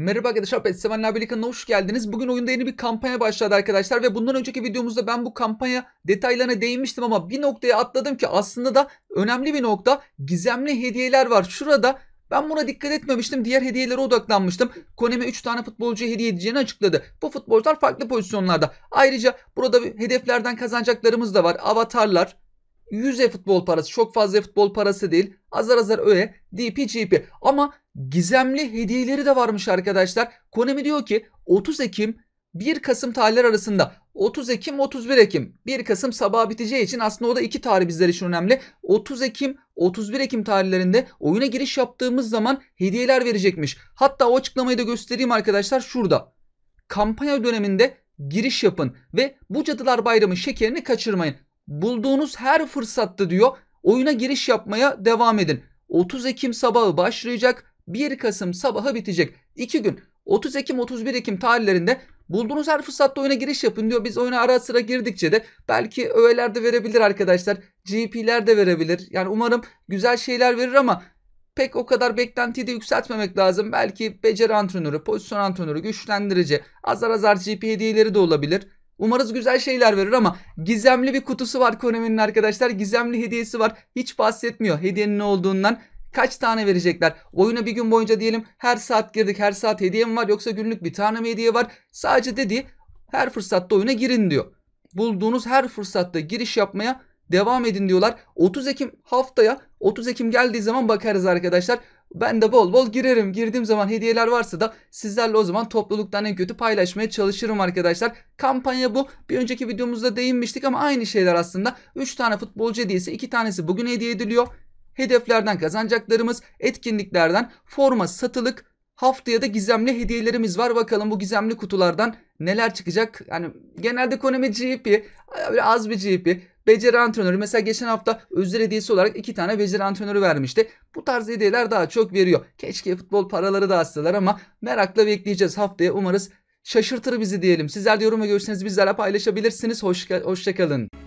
Merhaba arkadaşlar, Petseven Labilika'na hoş geldiniz. Bugün oyunda yeni bir kampanya başladı arkadaşlar ve bundan önceki videomuzda ben bu kampanya detaylarına değinmiştim ama bir noktaya atladım ki aslında da önemli bir nokta gizemli hediyeler var. Şurada ben buna dikkat etmemiştim. Diğer hediyelere odaklanmıştım. Konemi 3 tane futbolcu hediye edeceğini açıkladı. Bu futbolcular farklı pozisyonlarda. Ayrıca burada hedeflerden kazanacaklarımız da var. Avatarlar, 100 e-futbol parası çok fazla e-futbol parası değil. Azar azar öyle DPGP Ama gizemli hediyeleri de varmış arkadaşlar. Konemi diyor ki 30 Ekim 1 Kasım tarihler arasında 30 Ekim 31 Ekim 1 Kasım sabah biteceği için aslında o da iki tarih bizler için önemli. 30 Ekim 31 Ekim tarihlerinde oyuna giriş yaptığımız zaman hediyeler verecekmiş. Hatta o açıklamayı da göstereyim arkadaşlar şurada. Kampanya döneminde giriş yapın ve bu Cadılar Bayramı şekerini kaçırmayın bulduğunuz her fırsatta diyor oyuna giriş yapmaya devam edin. 30 Ekim sabahı başlayacak 1 Kasım sabahı bitecek. 2 gün 30 Ekim 31 Ekim tarihlerinde bulduğunuz her fırsatta oyuna giriş yapın diyor. Biz oyuna ara sıra girdikçe de belki öğeler de verebilir arkadaşlar. GP'ler de verebilir. Yani umarım güzel şeyler verir ama pek o kadar beklentiyi de yükseltmemek lazım. Belki beceri antrenörü, pozisyon antrenörü, güçlendirici, azar azar GP hediyeleri de olabilir. Umarız güzel şeyler verir ama gizemli bir kutusu var Konami'nin arkadaşlar. Gizemli hediyesi var. Hiç bahsetmiyor hediyenin ne olduğundan. Kaç tane verecekler? Oyuna bir gün boyunca diyelim her saat girdik her saat hediye mi var yoksa günlük bir tane mi hediye var? Sadece dedi her fırsatta oyuna girin diyor. Bulduğunuz her fırsatta giriş yapmaya devam edin diyorlar. 30 Ekim haftaya 30 Ekim geldiği zaman bakarız arkadaşlar. Ben de bol bol girerim. Girdiğim zaman hediyeler varsa da sizlerle o zaman topluluktan en kötü paylaşmaya çalışırım arkadaşlar. Kampanya bu. Bir önceki videomuzda değinmiştik ama aynı şeyler aslında. 3 tane futbolcu hediyesi 2 tanesi bugün hediye ediliyor. Hedeflerden kazanacaklarımız, etkinliklerden forma satılık, Haftaya da gizemli hediyelerimiz var. Bakalım bu gizemli kutulardan neler çıkacak. Yani genelde Konami GP, az bir GP. Beceri antrenörü mesela geçen hafta özel hediyesi olarak iki tane beceri antrenörü vermişti. Bu tarz hediyeler daha çok veriyor. Keşke futbol paraları da atsalar ama merakla bekleyeceğiz. Haftaya umarız şaşırtır bizi diyelim. Sizler de yorum ve görüşlerinizi bizlerle paylaşabilirsiniz. Hoşça, hoşça kalın.